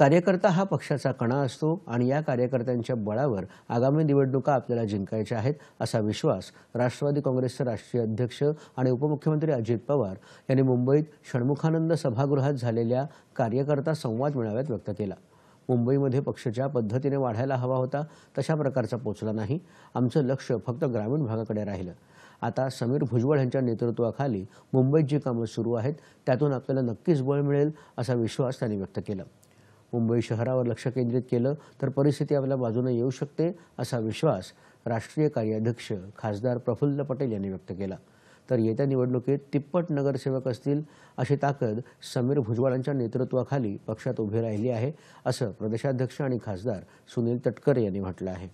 कार्यकर्ता हा पक्षाचा कणा असतो आणि या कार्यकर्त्यांच्या बळावर आगामी निवडणुका आपल्याला जिंकायच्या आहेत असा विश्वास राष्ट्रवादी काँग्रेसचे राष्ट्रीय अध्यक्ष आणि उपमुख्यमंत्री अजित पवार यांनी मुंबईत षण्मुखानंद सभागृहात झालेल्या कार्यकर्ता संवाद मेळाव्यात व्यक्त केला मुंबईमध्ये पक्ष ज्या पद्धतीने वाढायला हवा होता तशा प्रकारचा पोचला नाही आमचं लक्ष फक्त ग्रामीण भागाकडे राहिलं आता समीर भुजबळ यांच्या नेतृत्वाखाली मुंबईत जी कामं सुरू आहेत त्यातून आपल्याला नक्कीच बळ मिळेल असा विश्वास त्यांनी व्यक्त केला मुंबई शहरावर लक्ष केंद्रित केलं तर परिस्थिती आपल्या बाजूने येऊ शकते असा विश्वास राष्ट्रीय कार्याध्यक्ष खासदार प्रफुल्ल पटेल यांनी व्यक्त केला तर येत्या निवडणुकीत तिप्पट नगरसेवक असतील अशी ताकद समीर भुजबळांच्या नेतृत्वाखाली पक्षात उभी राहिली आहे असं प्रदेशाध्यक्ष आणि खासदार सुनील तटकरे यांनी म्हटलं आहे